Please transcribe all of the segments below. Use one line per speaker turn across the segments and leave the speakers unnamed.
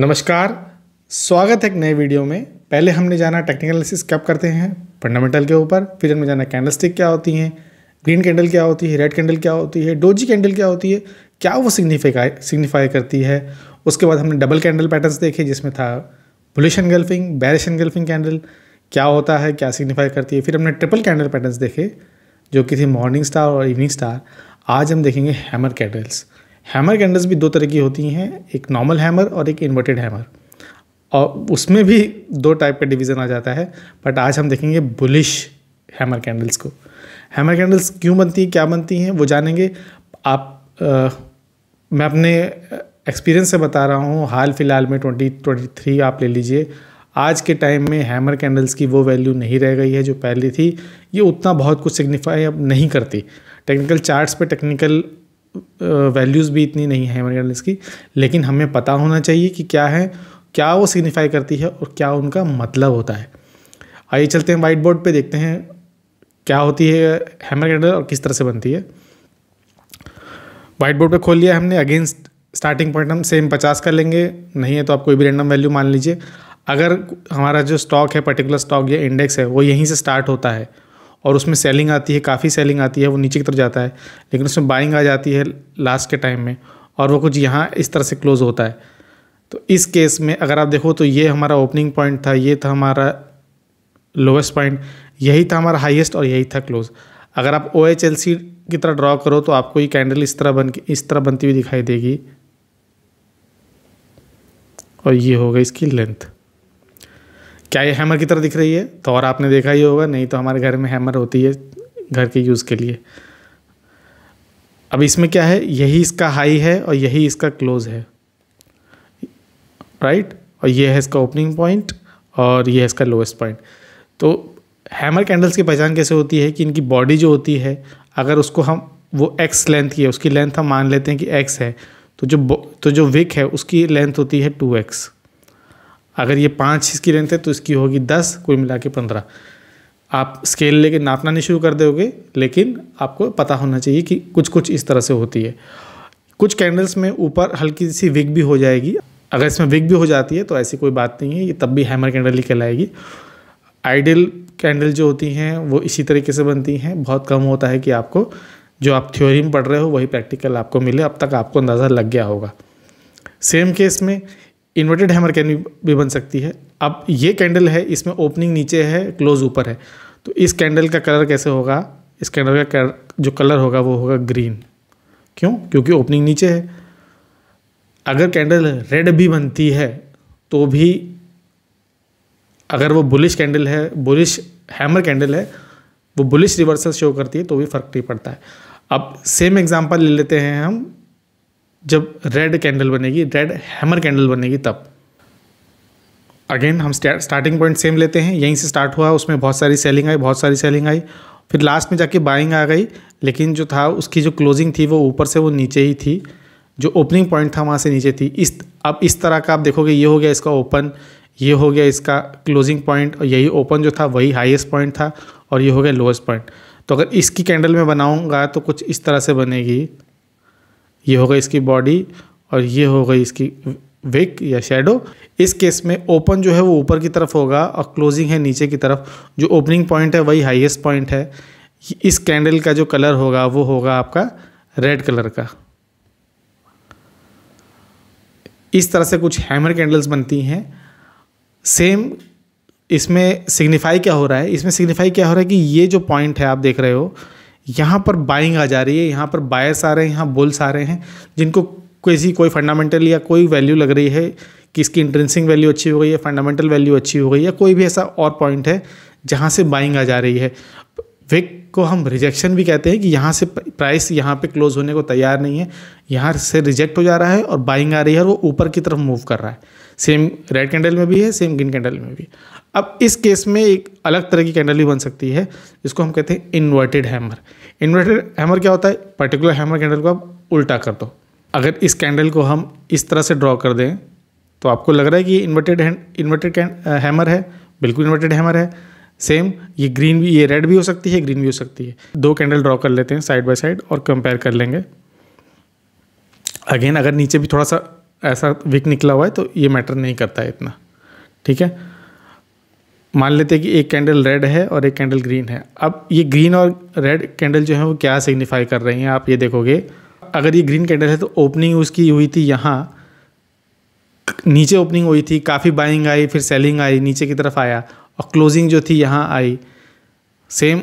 नमस्कार स्वागत है एक नए वीडियो में पहले हमने जाना टेक्निकल एनालिसिस कब करते हैं फंडामेंटल के ऊपर फिर हमने जाना कैंडल स्टिक क्या होती हैं ग्रीन कैंडल क्या होती है रेड कैंडल क्या होती है डोजी कैंडल क्या होती है क्या वो सिग्निफाई सिग्निफाई करती है उसके बाद हमने डबल कैंडल पैटर्न्स देखे जिसमें था बुलिश गल्फिंग बैरिशन गल्फिंग कैंडल क्या होता है क्या सिग्निफाई करती है फिर हमने ट्रिपल कैंडल पैटर्न्स देखे जो कि थी मॉर्निंग स्टार और इवनिंग स्टार आज हम देखेंगे हैमर कैंडल्स हैमर कैंडल्स भी दो तरह की होती हैं एक नॉर्मल हैमर और एक इन्वर्टेड हैमर और उसमें भी दो टाइप का डिवीज़न आ जाता है बट आज हम देखेंगे बुलिश हैमर कैंडल्स को हैमर कैंडल्स क्यों बनती हैं क्या बनती हैं वो जानेंगे आप आ, मैं अपने एक्सपीरियंस से बता रहा हूँ हाल फिलहाल में ट्वेंटी ट्वेंटी थ्री आप ले लीजिए आज के टाइम में हैमर कैंडल्स की वो वैल्यू नहीं रह गई है जो पहले थी ये उतना बहुत कुछ सिग्निफाई अब नहीं करती टेक्निकल चार्ट्स पे टेक्निकल वैल्यूज़ भी इतनी नहीं है मनी डालर्स की लेकिन हमें पता होना चाहिए कि क्या है क्या वो सिग्निफाई करती है और क्या उनका मतलब होता है आइए चलते हैं वाइट बोर्ड पे देखते हैं क्या होती है हैमर कैंडल और किस तरह से बनती है वाइट बोर्ड पे खोल लिया हमने अगेंस्ट स्टार्टिंग पॉइंट हम सेम पचास कर लेंगे नहीं है तो आप कोई भी रेंडम वैल्यू मान लीजिए अगर हमारा जो स्टॉक है पर्टिकुलर स्टॉक या इंडेक्स है वो यहीं से स्टार्ट होता है और उसमें सेलिंग आती है काफ़ी सेलिंग आती है वो नीचे की तरफ जाता है लेकिन उसमें बाइंग आ जाती है लास्ट के टाइम में और वो कुछ यहाँ इस तरह से क्लोज़ होता है तो इस केस में अगर आप देखो तो ये हमारा ओपनिंग पॉइंट था ये था हमारा लोवेस्ट पॉइंट यही था हमारा हाईएस्ट और यही था क्लोज़ अगर आप ओ एच एल सी की तरह ड्रॉ करो तो आपको ये कैंडल इस तरह बन इस तरह बनती हुई दिखाई देगी और ये होगा इसकी लेंथ क्या ये हैमर की तरह दिख रही है तो और आपने देखा ही होगा नहीं तो हमारे घर में हैमर होती है घर के यूज़ के लिए अब इसमें क्या है यही इसका हाई है और यही इसका क्लोज है राइट और ये है इसका ओपनिंग पॉइंट और ये है इसका लोएस्ट पॉइंट तो हैमर कैंडल्स की पहचान कैसे होती है कि इनकी बॉडी जो होती है अगर उसको हम वो एक्स लेंथ की है उसकी लेंथ हम मान लेते हैं कि एक्स है तो जो तो जो विक है उसकी लेंथ होती है टू एक्स अगर ये पाँच इसकी लेंथ है तो इसकी होगी दस कुल मिला के पंद्रह आप स्केल लेके नापना नहीं शुरू कर दोगे लेकिन आपको पता होना चाहिए कि कुछ कुछ इस तरह से होती है कुछ कैंडल्स में ऊपर हल्की सी विग भी हो जाएगी अगर इसमें विग भी हो जाती है तो ऐसी कोई बात नहीं है ये तब भी हैमर कैंडल ही कहलाएगी आइडियल कैंडल जो होती हैं वो इसी तरीके से बनती हैं बहुत कम होता है कि आपको जो आप थ्योरी में पढ़ रहे हो वही प्रैक्टिकल आपको मिले अब तक आपको अंदाज़ा लग गया होगा सेम केस में इन्वर्टेड हैमर कैन भी बन सकती है अब ये कैंडल है इसमें ओपनिंग नीचे है क्लोज ऊपर है तो इस कैंडल का कलर कैसे होगा इस कैंडल का जो कलर होगा वो होगा ग्रीन क्यों क्योंकि ओपनिंग नीचे है अगर कैंडल रेड भी बनती है तो भी अगर वो बुलिश कैंडल है बुलिश हैमर कैंडल है वो बुलिश रिवर्सल शो करती है तो भी फ़र्क नहीं पड़ता है अब सेम एग्जांपल ले लेते हैं हम जब रेड कैंडल बनेगी रेड हैमर कैंडल बनेगी तब अगेन हम स्टार्टिंग पॉइंट सेम लेते हैं यहीं से स्टार्ट हुआ उसमें बहुत सारी सेलिंग आई बहुत सारी सेलिंग आई फिर लास्ट में जाके बाइंग आ गई लेकिन जो था उसकी जो क्लोजिंग थी वो ऊपर से वो नीचे ही थी जो ओपनिंग पॉइंट था वहाँ से नीचे थी इस अब इस तरह का आप देखोगे ये हो गया इसका ओपन ये हो गया इसका क्लोजिंग पॉइंट और यही ओपन जो था वही हाईएस्ट पॉइंट था और ये हो गया लोएस्ट पॉइंट तो अगर इसकी कैंडल में बनाऊँगा तो कुछ इस तरह से बनेगी ये हो गई इसकी बॉडी और ये हो गई इसकी विक या शेडो इस केस में ओपन जो है वो ऊपर की तरफ होगा और क्लोजिंग है नीचे की तरफ जो ओपनिंग पॉइंट है वही हाईएस्ट पॉइंट है इस कैंडल का जो कलर होगा वो होगा आपका रेड कलर का इस तरह से कुछ हैमर कैंडल्स बनती हैं सेम इसमें सिग्निफाई क्या हो रहा है इसमें सिग्निफाई क्या हो रहा है कि ये जो पॉइंट है आप देख रहे हो यहाँ पर बाइंग आ जा रही है यहाँ पर बायर्स आ रहे हैं यहाँ बुल्स आ रहे हैं जिनको किसी कोई फंडामेंटल या कोई वैल्यू लग रही है कि इसकी इंट्रेंसिंग वैल्यू अच्छी हो गई है फंडामेंटल वैल्यू अच्छी हो गई या कोई भी ऐसा और पॉइंट है जहाँ से बाइंग आ जा रही है विक इसको हम रिजेक्शन भी कहते हैं कि यहाँ से प्राइस यहाँ पे क्लोज होने को तैयार नहीं है यहाँ से रिजेक्ट हो जा रहा है और बाइंग आ रही है और वो ऊपर की तरफ मूव कर रहा है सेम रेड कैंडल में भी है सेम ग्रीन कैंडल में भी अब इस केस में एक अलग तरह की कैंडल भी बन सकती है जिसको हम कहते हैं इन्वर्टेड हैमर इन्वर्टेड हैमर क्या होता है पर्टिकुलर हैमर कैंडल को आप उल्टा कर दो अगर इस कैंडल को हम इस तरह से ड्रॉ कर दें तो आपको लग रहा है कि इन्वर्टेड इन्वर्टेड हैमर है बिल्कुल इन्वर्टेड हैमर है सेम ये ग्रीन भी ये रेड भी हो सकती है ग्रीन भी हो सकती है दो कैंडल ड्रॉ कर लेते हैं साइड बाय साइड और कंपेयर कर लेंगे अगेन अगर नीचे भी थोड़ा सा ऐसा वीक निकला हुआ है तो ये मैटर नहीं करता है इतना ठीक है मान लेते हैं कि एक कैंडल रेड है और एक कैंडल ग्रीन है अब ये ग्रीन और रेड कैंडल जो है वो क्या सिग्निफाई कर रही हैं आप ये देखोगे अगर ये ग्रीन कैंडल है तो ओपनिंग उसकी हुई थी यहाँ नीचे ओपनिंग हुई थी काफ़ी बाइंग आई फिर सेलिंग आई नीचे की तरफ आया और क्लोजिंग जो थी यहाँ आई सेम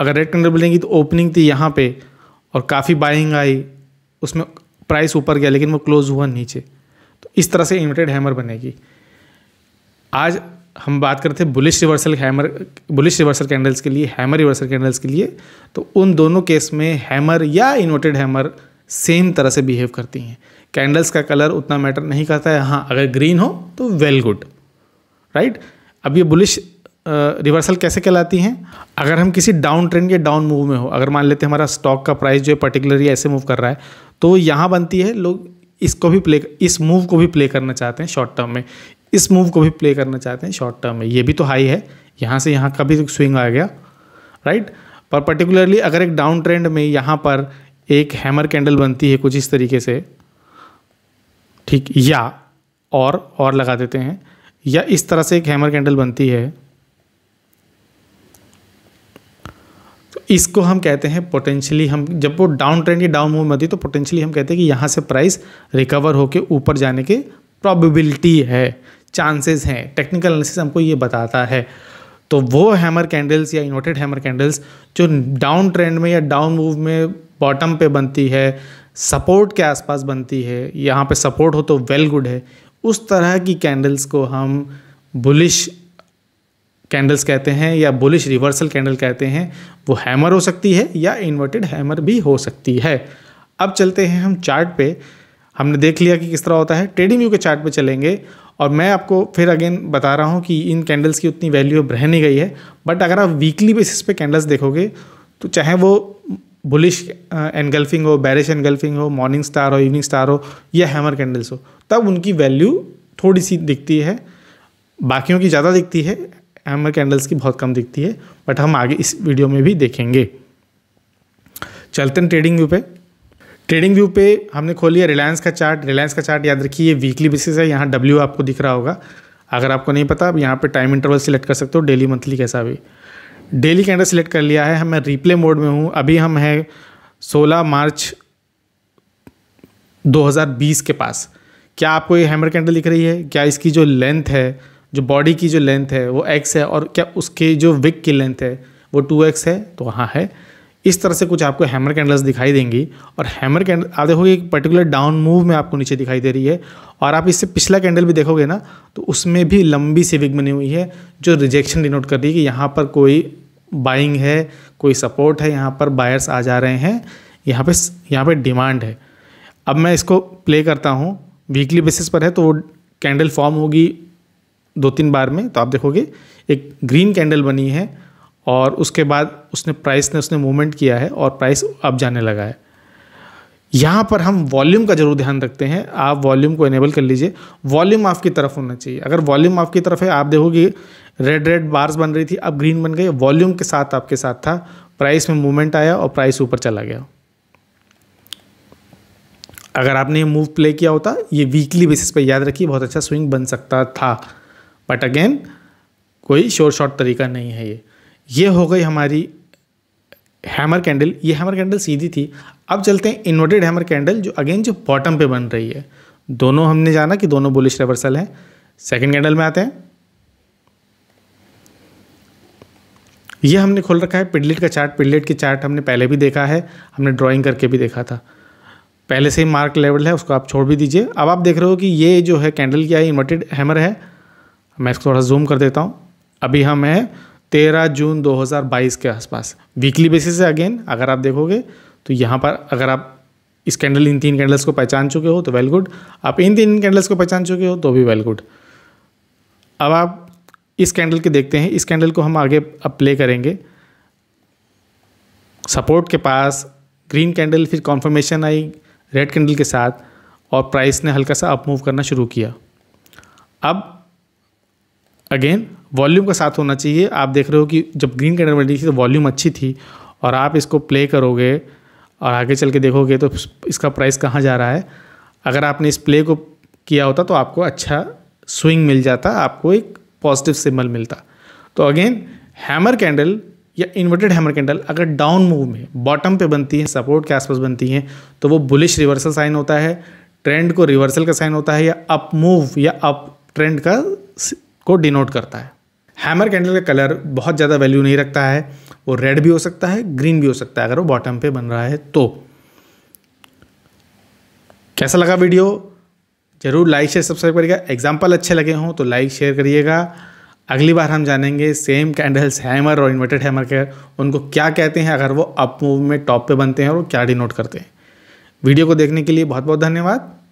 अगर रेड कैंडल बोलेंगी तो ओपनिंग थी यहाँ पे और काफ़ी बाइंग आई उसमें प्राइस ऊपर गया लेकिन वो क्लोज हुआ नीचे तो इस तरह से इन्वर्टेड हैमर बनेगी आज हम बात करते थे bullish reversal hammer bullish reversal candles के लिए हैमर रिवर्सल कैंडल्स के लिए तो उन दोनों केस में हैमर या इन्वर्टेड हैमर सेम तरह से बिहेव करती हैं कैंडल्स का कलर उतना मैटर नहीं करता है हाँ अगर ग्रीन हो तो वेल गुड राइट अब ये बुलिश रिवर्सल कैसे कहलाती हैं अगर हम किसी डाउन ट्रेंड या डाउन मूव में हो अगर मान लेते हैं हमारा स्टॉक का प्राइस जो है पर्टिकुलरली ऐसे मूव कर रहा है तो यहाँ बनती है लोग इसको भी प्ले इस मूव को भी प्ले करना चाहते हैं शॉर्ट टर्म में इस मूव को भी प्ले करना चाहते हैं शॉर्ट टर्म में ये भी तो हाई है यहाँ से यहाँ का भी स्विंग आ गया राइट पर पर्टिकुलरली अगर एक डाउन ट्रेंड में यहाँ पर एक हैमर कैंडल बनती है कुछ इस तरीके से ठीक या और और लगा देते हैं या इस तरह से एक हैमर कैंडल बनती है इसको हम कहते हैं पोटेंशियली हम जब वो डाउन ट्रेंड या डाउन मूव में तो पोटेंशियली हम कहते हैं कि यहाँ से प्राइस रिकवर होकर ऊपर जाने के प्रॉबिबिलिटी है चांसेस हैं टेक्निकल एनालिसिस हमको ये बताता है तो वो हैमर कैंडल्स या इन्वर्टेड हैमर कैंडल्स जो डाउन ट्रेंड में या डाउन मूव में बॉटम पे बनती है सपोर्ट के आसपास बनती है यहाँ पे सपोर्ट हो तो वेल गुड है उस तरह की कैंडल्स को हम बुलिश कैंडल्स कहते हैं या बुलिश रिवर्सल कैंडल कहते हैं वो हैमर हो सकती है या इन्वर्टेड हैमर भी हो सकती है अब चलते हैं हम चार्ट पे हमने देख लिया कि किस तरह होता है ट्रेडिंग व्यू के चार्ट पे चलेंगे और मैं आपको फिर अगेन बता रहा हूँ कि इन कैंडल्स की उतनी वैल्यू अब रह नहीं गई है बट अगर आप वीकली बेसिस पे कैंडल्स देखोगे तो चाहे वो बुलिश एनगल्फिंग uh, हो बैरिश एनगल्फिंग हो मॉर्निंग स्टार हो इवनिंग स्टार हो या हैमर कैंडल्स हो तब उनकी वैल्यू थोड़ी सी दिखती है बाकियों की ज़्यादा दिखती है एमर कैंडल्स की बहुत कम दिखती है बट हम आगे इस वीडियो में भी देखेंगे चलते हैं ट्रेडिंग व्यू पे ट्रेडिंग व्यू पे हमने खोल लिया रिलायंस का चार्ट रिलायंस का चार्ट याद रखिए ये वीकली बेसिस है यहाँ डब्ल्यू आपको दिख रहा होगा अगर आपको नहीं पता आप यहाँ पर टाइम इंटरवल सिलेक्ट कर सकते हो डेली मंथली कैसा भी डेली कैंडल सिलेक्ट कर लिया है मैं रिप्ले मोड में हूँ अभी हम हैं 16 मार्च 2020 के पास क्या आपको ये हैमर कैंडल दिख रही है क्या इसकी जो लेंथ है जो बॉडी की जो लेंथ है वो एक्स है और क्या उसके जो विक की लेंथ है वो टू एक्स है तो हाँ है इस तरह से कुछ आपको हैमर कैंडल्स दिखाई देंगी और हैमर कैंडल आप देखोगे एक पर्टिकुलर डाउन मूव में आपको नीचे दिखाई दे रही है और आप इससे पिछला कैंडल भी देखोगे ना तो उसमें भी लंबी सी विग बनी हुई है जो रिजेक्शन डिनोट कर रही है कि यहाँ पर कोई बाइंग है कोई सपोर्ट है यहाँ पर बायर्स आ जा रहे हैं यहाँ पे यहाँ पे डिमांड है अब मैं इसको प्ले करता हूँ वीकली बेसिस पर है तो वो कैंडल फॉर्म होगी दो तीन बार में तो आप देखोगे एक ग्रीन कैंडल बनी है और उसके बाद उसने प्राइस ने उसने मूवमेंट किया है और प्राइस अब जाने लगा है यहाँ पर हम वॉल्यूम का जरूर ध्यान रखते हैं आप वॉल्यूम को इनेबल कर लीजिए वॉल्यूम आपकी तरफ होना चाहिए अगर वॉल्यूम आपकी तरफ है आप देखोगे रेड रेड बार्स बन रही थी अब ग्रीन बन गई वॉल्यूम के साथ आपके साथ था प्राइस में मूवमेंट आया और प्राइस ऊपर चला गया अगर आपने ये मूव प्ले किया होता ये वीकली बेसिस पर याद रखिए बहुत अच्छा स्विंग बन सकता था बट अगेन कोई शोर शॉर्ट तरीका नहीं है ये ये हो गई हमारी हैमर कैंडल ये हैमर कैंडल सीधी थी अब चलते हैं इन्वर्टेड हैमर कैंडल जो अगेन जो बॉटम पे बन रही है दोनों हमने जाना कि दोनों बुलिश रिवर्सल हैं सेकेंड कैंडल में आते हैं ये हमने खोल रखा है पिडलेट का चार्ट पिडलेट की चार्ट हमने पहले भी देखा है हमने ड्राइंग करके भी देखा था पहले से ही मार्क लेवल है उसको आप छोड़ भी दीजिए अब आप देख रहे हो कि ये जो है कैंडल की आई इन्वर्टेड हैमर है मैं इसको थोड़ा जूम कर देता हूँ अभी हम हैं तेरह जून 2022 के आसपास वीकली बेसिस से अगेन अगर आप देखोगे तो यहाँ पर अगर आप इस कैंडल इन तीन कैंडल्स को पहचान चुके हो तो वेल गुड आप इन तीन कैंडल्स को पहचान चुके हो तो भी वेल गुड अब आप इस कैंडल के देखते हैं इस कैंडल को हम आगे अब प्ले करेंगे सपोर्ट के पास ग्रीन कैंडल फिर कॉन्फर्मेशन आई रेड कैंडल के साथ और प्राइस ने हल्का सा अप मूव करना शुरू किया अब अगेन वॉल्यूम का साथ होना चाहिए आप देख रहे हो कि जब ग्रीन कलर बनी थी तो वॉल्यूम अच्छी थी और आप इसको प्ले करोगे और आगे चल के देखोगे तो इसका प्राइस कहाँ जा रहा है अगर आपने इस प्ले को किया होता तो आपको अच्छा स्विंग मिल जाता आपको एक पॉजिटिव सिम्बल मिलता तो अगेन हैमर कैंडल या इन्वर्टेड हैमर कैंडल अगर डाउन मूव में बॉटम पे बनती है सपोर्ट के आसपास बनती हैं तो वो बुलिश रिवर्सल साइन होता है ट्रेंड को रिवर्सल का साइन होता है या अप मूव या अप ट्रेंड का को डिनोट करता है हैमर कैंडल का कलर बहुत ज़्यादा वैल्यू नहीं रखता है वो रेड भी हो सकता है ग्रीन भी हो सकता है अगर वो बॉटम पे बन रहा है तो कैसा लगा वीडियो ज़रूर लाइक शेयर सब्सक्राइब करिएगा एग्जाम्पल अच्छे लगे हों तो लाइक शेयर करिएगा अगली बार हम जानेंगे सेम कैंडल्स हैमर और इन्वर्टेड हैमर के उनको क्या कहते हैं अगर वो अप मूव में टॉप पे बनते हैं और वो क्या डिनोट करते हैं वीडियो को देखने के लिए बहुत बहुत धन्यवाद